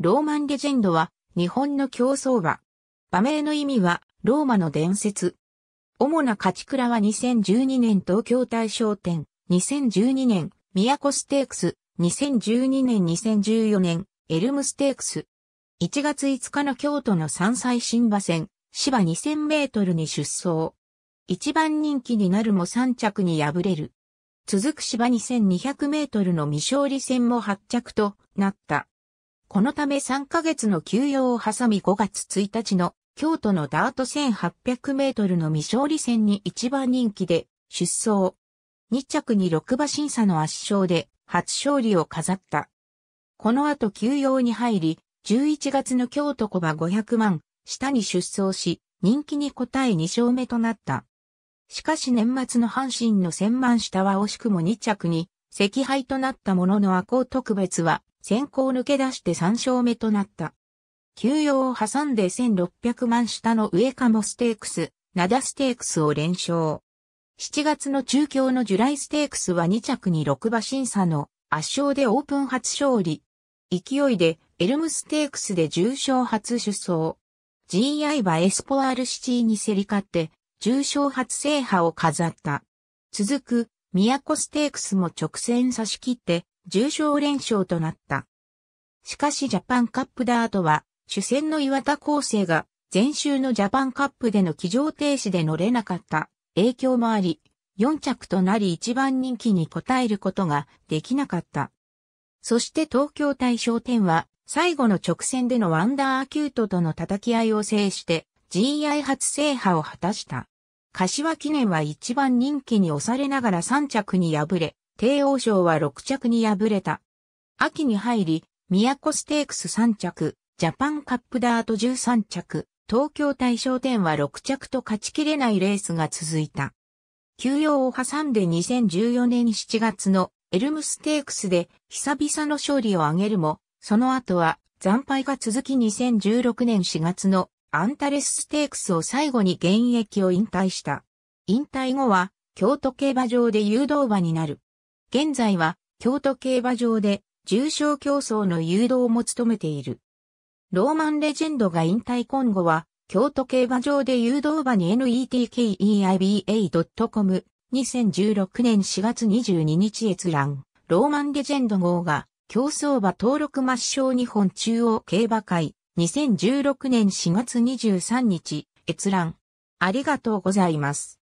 ローマンレジェンドは、日本の競争馬。馬名の意味は、ローマの伝説。主な勝ち倉は2012年東京大賞店、2012年、都ステークス、2012年2014年、エルムステークス。1月5日の京都の山歳新馬戦、芝2000メートルに出走。一番人気になるも3着に敗れる。続く芝2200メートルの未勝利戦も8着となった。このため3ヶ月の休養を挟み5月1日の京都のダート1800メートルの未勝利戦に一番人気で出走。2着に6馬審査の圧勝で初勝利を飾った。この後休養に入り、11月の京都コバ500万、下に出走し、人気に応え2勝目となった。しかし年末の阪神の千万下は惜しくも2着に、赤敗となったものの赤行特別は先行抜け出して3勝目となった。休養を挟んで1600万下の上カモステークス、ナダステークスを連勝。7月の中京のジュライステークスは2着に6馬審査の圧勝でオープン初勝利。勢いでエルムステークスで重賞初出走。GI はエスポアルシティに競り勝って重賞初制覇を飾った。続く、都ステークスも直線差し切って重賞連勝となった。しかしジャパンカップダートは、主戦の岩田厚生が、前週のジャパンカップでの騎乗停止で乗れなかった影響もあり、4着となり一番人気に応えることができなかった。そして東京大賞店は、最後の直線でのワンダーアキュートとの叩き合いを制して、GI 初制覇を果たした。柏記念は一番人気に押されながら3着に敗れ、帝王賞は6着に敗れた。秋に入り、都ステークス3着、ジャパンカップダート13着、東京大賞店は6着と勝ちきれないレースが続いた。休養を挟んで2014年7月のエルムステークスで久々の勝利を挙げるも、その後は惨敗が続き2016年4月のアンタレスステークスを最後に現役を引退した。引退後は京都競馬場で誘導馬になる。現在は京都競馬場で重賞競争の誘導も務めている。ローマンレジェンドが引退今後は、京都競馬場で誘導馬に netKEIBA.com 2016年4月22日閲覧、ローマンレジェンド号が競争馬登録抹消日本中央競馬会2016年4月23日閲覧。ありがとうございます。